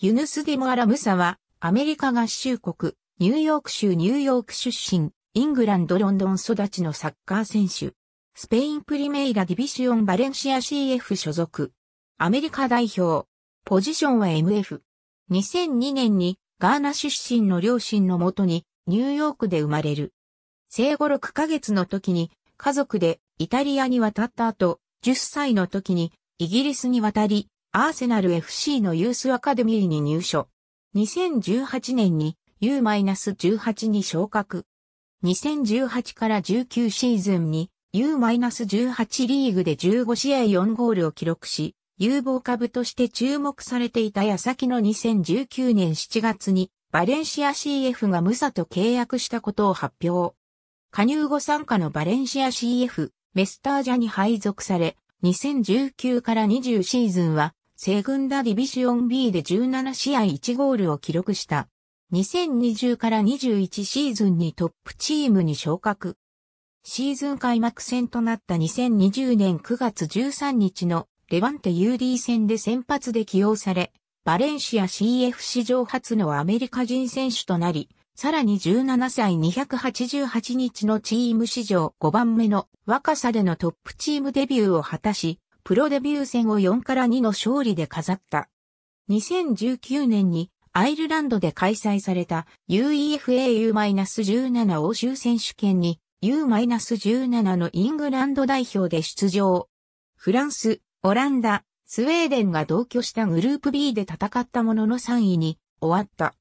ユヌス・ディモ・アラムサは、アメリカ合衆国、ニューヨーク州ニューヨーク出身、イングランド・ロンドン育ちのサッカー選手。スペインプリメイラ・ディビシオン・バレンシア CF 所属。アメリカ代表。ポジションは MF。2002年にガーナ出身の両親のもとにニューヨークで生まれる。生後6ヶ月の時に家族でイタリアに渡った後、10歳の時にイギリスに渡り、アーセナル FC のユースアカデミーに入所。2018年に U-18 に昇格。2018から19シーズンに U-18 リーグで15試合4ゴールを記録し、有望株として注目されていた矢先の2019年7月にバレンシア CF がムサと契約したことを発表。加入後参加のバレンシア CF、メスタージャに配属され、2019から20シーズンは西軍ダディビシオン B で17試合1ゴールを記録した。2020から21シーズンにトップチームに昇格。シーズン開幕戦となった2020年9月13日のレバンテ UD 戦で先発で起用され、バレンシア CF 史上初のアメリカ人選手となり、さらに17歳288日のチーム史上5番目の若さでのトップチームデビューを果たし、プロデビュー戦を4から2の勝利で飾った。2019年にアイルランドで開催された UEFAU-17 欧州選手権に U-17 のイングランド代表で出場。フランス、オランダ、スウェーデンが同居したグループ B で戦ったものの3位に終わった。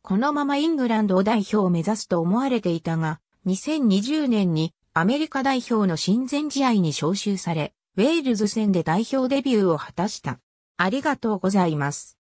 このままイングランドを代表を目指すと思われていたが、2020年にアメリカ代表の親善試合に招集され、ウェールズ戦で代表デビューを果たした。ありがとうございます。